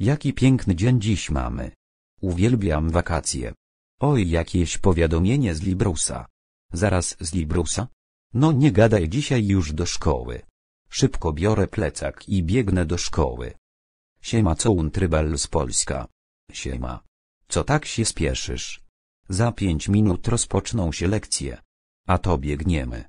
Jaki piękny dzień dziś mamy. Uwielbiam wakacje. Oj, jakieś powiadomienie z Librusa. Zaraz z Librusa? No nie gadaj dzisiaj już do szkoły. Szybko biorę plecak i biegnę do szkoły. Siema co un z Polska. Siema. Co tak się spieszysz? Za pięć minut rozpoczną się lekcje. A to biegniemy.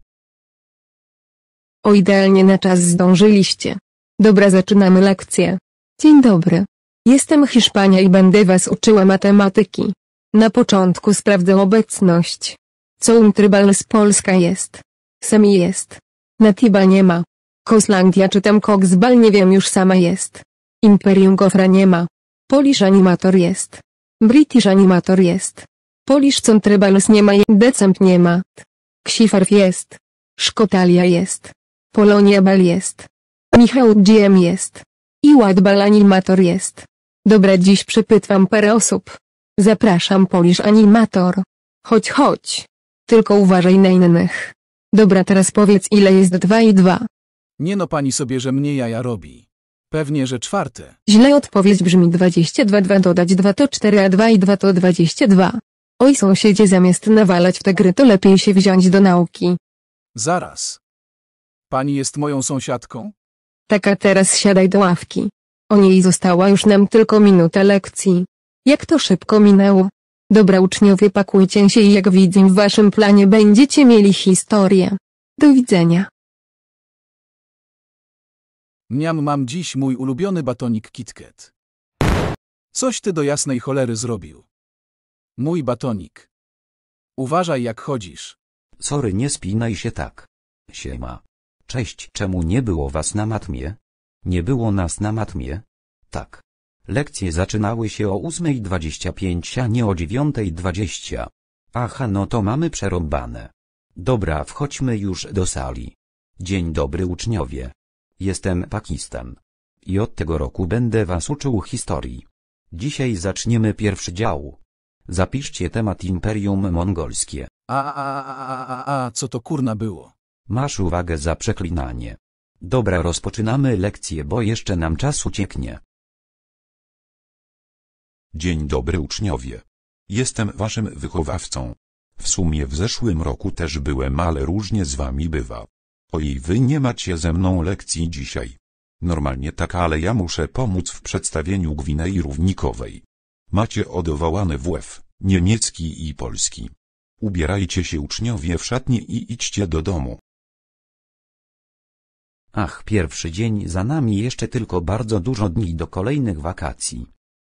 O idealnie na czas zdążyliście. Dobra zaczynamy lekcję. Dzień dobry. Jestem Hiszpania i będę was uczyła matematyki. Na początku sprawdzę obecność. Co un z Polska jest? Sami jest. Natiba nie ma. Koslandia czy tam Koksbal nie wiem już sama jest. Imperium Gofra nie ma. Polish Animator jest. British Animator jest. Polish Centrybals nie ma Decemp nie ma. Ksifarf jest. Szkotalia jest. Polonia Bal jest. Michał GM jest. I Ładbal Animator jest. Dobra dziś przypytwam parę osób. Zapraszam Polish Animator. Chodź chodź. Tylko uważaj na innych. Dobra teraz powiedz ile jest 2 i 2. Nie no pani sobie, że mnie jaja robi. Pewnie, że czwarte. Źle odpowiedź brzmi 22 2 dodać 2 to 4 a 2 i 2 to 22. Oj sąsiedzie zamiast nawalać w te gry to lepiej się wziąć do nauki. Zaraz. Pani jest moją sąsiadką? Taka teraz siadaj do ławki. O niej została już nam tylko minuta lekcji. Jak to szybko minęło. Dobra uczniowie pakujcie się i jak widzę w waszym planie będziecie mieli historię. Do widzenia. Miam mam dziś mój ulubiony batonik KitKat. Coś ty do jasnej cholery zrobił. Mój batonik. Uważaj jak chodzisz. Sorry nie spinaj się tak. Siema. Cześć czemu nie było was na matmie? Nie było nas na matmie? Tak. Lekcje zaczynały się o 8.25 a nie o 9.20. Aha no to mamy przerąbane. Dobra wchodźmy już do sali. Dzień dobry uczniowie. Jestem Pakistan. I od tego roku będę Was uczył historii. Dzisiaj zaczniemy pierwszy dział. Zapiszcie temat Imperium Mongolskie. A, a, a, a, a, a co to kurna było? Masz uwagę za przeklinanie. Dobra rozpoczynamy lekcję, bo jeszcze nam czas ucieknie. Dzień dobry uczniowie. Jestem waszym wychowawcą. W sumie w zeszłym roku też byłem, ale różnie z wami bywa. Ojej, wy nie macie ze mną lekcji dzisiaj. Normalnie tak, ale ja muszę pomóc w przedstawieniu Gwinei Równikowej. Macie odowołane WF, niemiecki i polski. Ubierajcie się uczniowie w szatnie i idźcie do domu. Ach, pierwszy dzień za nami jeszcze tylko bardzo dużo dni do kolejnych wakacji.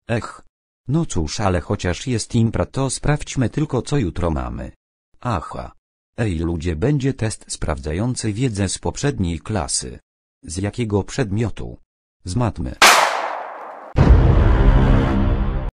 Ech. No cóż, ale chociaż jest impra, to sprawdźmy tylko co jutro mamy. Acha. Ej ludzie będzie test sprawdzający wiedzę z poprzedniej klasy. Z jakiego przedmiotu? Z matmy.